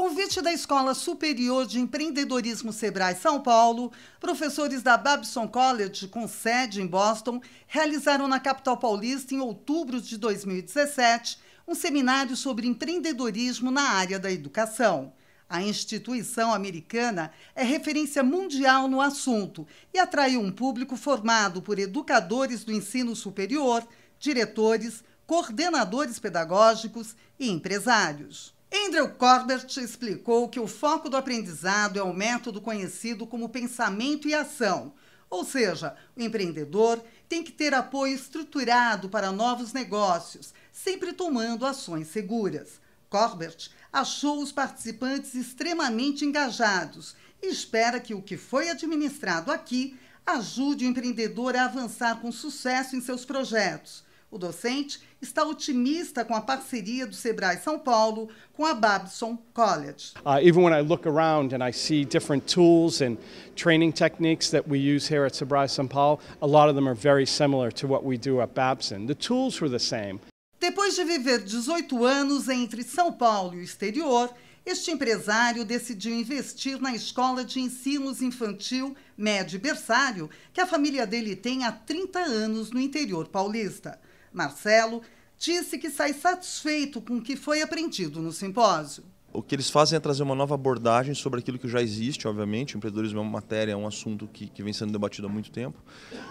convite da Escola Superior de Empreendedorismo Sebrae São Paulo, professores da Babson College, com sede em Boston, realizaram na capital paulista, em outubro de 2017, um seminário sobre empreendedorismo na área da educação. A instituição americana é referência mundial no assunto e atraiu um público formado por educadores do ensino superior, diretores, coordenadores pedagógicos e empresários. Andrew Corbett explicou que o foco do aprendizado é o método conhecido como pensamento e ação. Ou seja, o empreendedor tem que ter apoio estruturado para novos negócios, sempre tomando ações seguras. Corbett achou os participantes extremamente engajados e espera que o que foi administrado aqui ajude o empreendedor a avançar com sucesso em seus projetos. O docente está otimista com a parceria do Sebrae São Paulo com a Babson College. Uh, even when I look around and I see different tools and training techniques that we use here at Sebrae São Paulo, a lot of them are very similar to what we do at Babson. The tools were the same. Depois de viver 18 anos entre São Paulo e o exterior, este empresário decidiu investir na escola de ensinos infantil médio Bersário, berçário que a família dele tem há 30 anos no interior paulista. Marcelo disse que sai satisfeito com o que foi aprendido no simpósio o que eles fazem é trazer uma nova abordagem sobre aquilo que já existe, obviamente. O empreendedorismo é uma matéria, é um assunto que, que vem sendo debatido há muito tempo.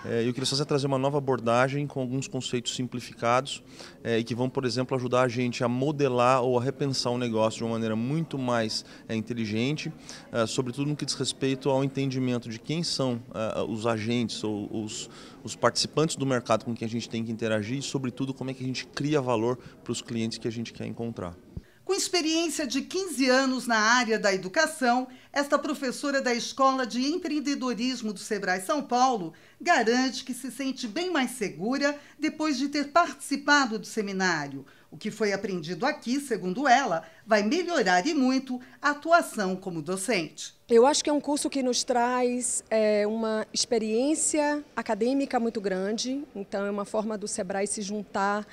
É, e o que eles fazem é trazer uma nova abordagem com alguns conceitos simplificados é, e que vão, por exemplo, ajudar a gente a modelar ou a repensar o negócio de uma maneira muito mais é, inteligente, é, sobretudo no que diz respeito ao entendimento de quem são é, os agentes ou os, os participantes do mercado com quem a gente tem que interagir e, sobretudo, como é que a gente cria valor para os clientes que a gente quer encontrar. Com experiência de 15 anos na área da educação, esta professora da Escola de Empreendedorismo do Sebrae São Paulo garante que se sente bem mais segura depois de ter participado do seminário. O que foi aprendido aqui, segundo ela, vai melhorar e muito a atuação como docente. Eu acho que é um curso que nos traz é, uma experiência acadêmica muito grande, então é uma forma do Sebrae se juntar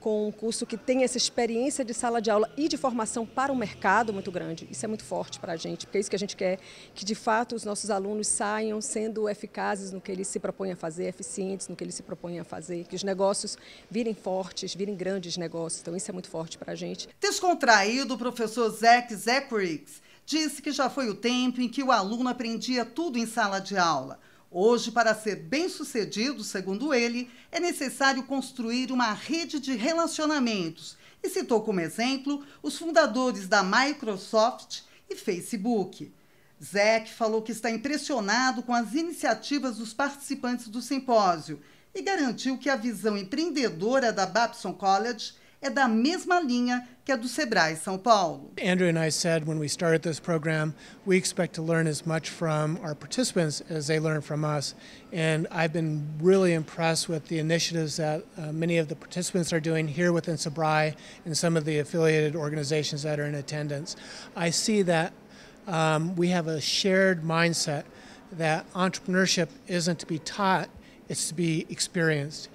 com um curso que tem essa experiência de sala de aula e de formação para o mercado muito grande. Isso é muito forte para a gente, porque é isso que a gente quer, que de fato os nossos alunos saiam sendo eficazes no que eles se propõem a fazer, eficientes no que eles se propõem a fazer, que os negócios virem fortes, virem grandes negócios. Então isso é muito forte para a gente. Descontraído, o professor Zack Zekrix disse que já foi o tempo em que o aluno aprendia tudo em sala de aula. Hoje, para ser bem-sucedido, segundo ele, é necessário construir uma rede de relacionamentos e citou como exemplo os fundadores da Microsoft e Facebook. Zek falou que está impressionado com as iniciativas dos participantes do simpósio e garantiu que a visão empreendedora da Babson College é da mesma linha que a do Sebrae São Paulo. Andrew and I said when we started this program, we expect to learn as much from our participants as they learn from us. And I've been really impressed with the initiatives that uh, many of the participants are doing here within Sebrae and some of the affiliated organizations that are in attendance. I see that um, we have a shared mindset that entrepreneurship isn't to be taught, it's to be experienced.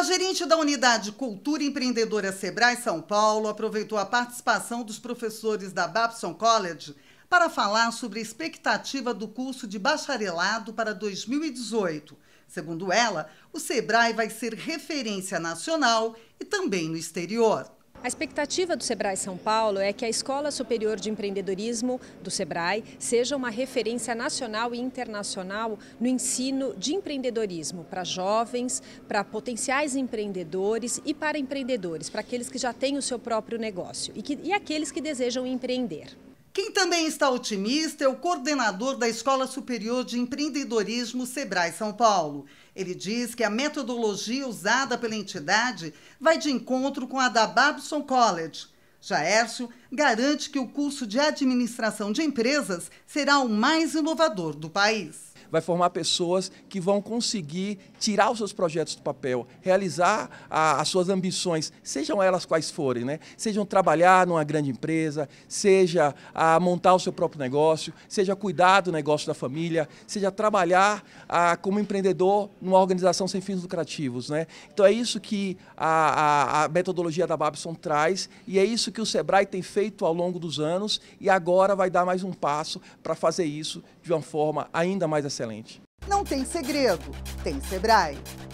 A gerente da unidade Cultura Empreendedora Sebrae São Paulo aproveitou a participação dos professores da Babson College para falar sobre a expectativa do curso de bacharelado para 2018. Segundo ela, o Sebrae vai ser referência nacional e também no exterior. A expectativa do Sebrae São Paulo é que a Escola Superior de Empreendedorismo do Sebrae seja uma referência nacional e internacional no ensino de empreendedorismo para jovens, para potenciais empreendedores e para empreendedores, para aqueles que já têm o seu próprio negócio e, que, e aqueles que desejam empreender. Quem também está otimista é o coordenador da Escola Superior de Empreendedorismo Sebrae São Paulo. Ele diz que a metodologia usada pela entidade vai de encontro com a da Babson College. Jaércio garante que o curso de administração de empresas será o mais inovador do país vai formar pessoas que vão conseguir tirar os seus projetos do papel, realizar a, as suas ambições, sejam elas quais forem, né? Sejam trabalhar numa grande empresa, seja a ah, montar o seu próprio negócio, seja cuidar do negócio da família, seja trabalhar a, ah, como empreendedor numa organização sem fins lucrativos, né? Então é isso que a, a, a metodologia da Babson traz e é isso que o Sebrae tem feito ao longo dos anos e agora vai dar mais um passo para fazer isso de uma forma ainda mais acessível excelente. Não tem segredo, tem Sebrae.